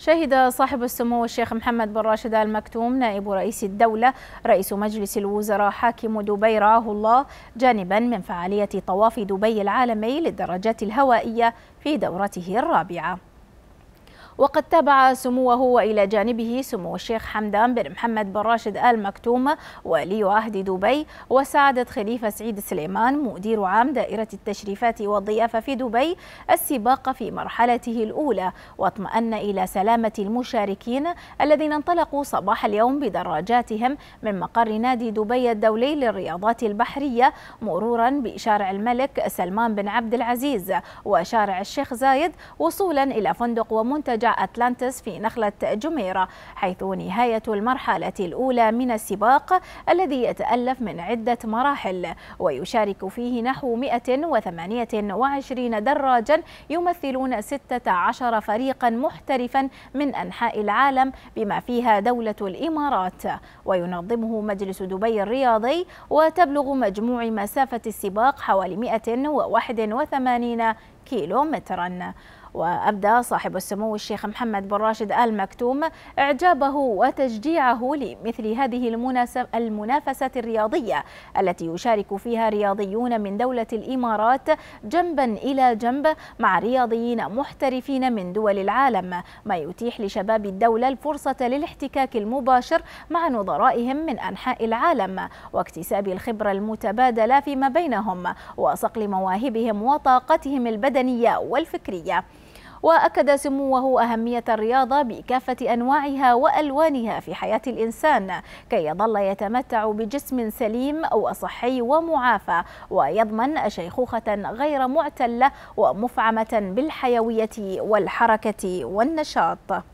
شهد صاحب السمو الشيخ محمد بن راشد آل مكتوم نائب رئيس الدولة رئيس مجلس الوزراء حاكم دبي رعاه الله جانبا من فعالية طواف دبي العالمي للدراجات الهوائية في دورته الرابعة وقد تابع سموه وإلى جانبه سمو الشيخ حمدان بن محمد بن راشد آل مكتوم ولي عهد دبي وسعادة خليفة سعيد سليمان مدير عام دائرة التشريفات والضيافة في دبي السباق في مرحلته الأولى واطمأن إلى سلامة المشاركين الذين انطلقوا صباح اليوم بدراجاتهم من مقر نادي دبي الدولي للرياضات البحرية مرورا بشارع الملك سلمان بن عبد العزيز وشارع الشيخ زايد وصولا إلى فندق ومنتج منتجع أتلانتس في نخلة جميرة حيث نهاية المرحلة الأولى من السباق الذي يتألف من عدة مراحل ويشارك فيه نحو 128 دراجا يمثلون 16 فريقا محترفا من أنحاء العالم بما فيها دولة الإمارات وينظمه مجلس دبي الرياضي وتبلغ مجموع مسافة السباق حوالي 181 كيلو متراً وأبدى صاحب السمو الشيخ محمد بن راشد آل مكتوم إعجابه وتشجيعه لمثل هذه المنافسة الرياضية التي يشارك فيها رياضيون من دولة الإمارات جنبا إلى جنب مع رياضيين محترفين من دول العالم ما يتيح لشباب الدولة الفرصة للاحتكاك المباشر مع نظرائهم من أنحاء العالم واكتساب الخبرة المتبادلة فيما بينهم وصقل مواهبهم وطاقتهم البدنية المدنية والفكرية وأكد سموه أهمية الرياضة بكافة أنواعها وألوانها في حياة الإنسان كي يظل يتمتع بجسم سليم وصحي ومعافى ويضمن شيخوخة غير معتلة ومفعمة بالحيوية والحركة والنشاط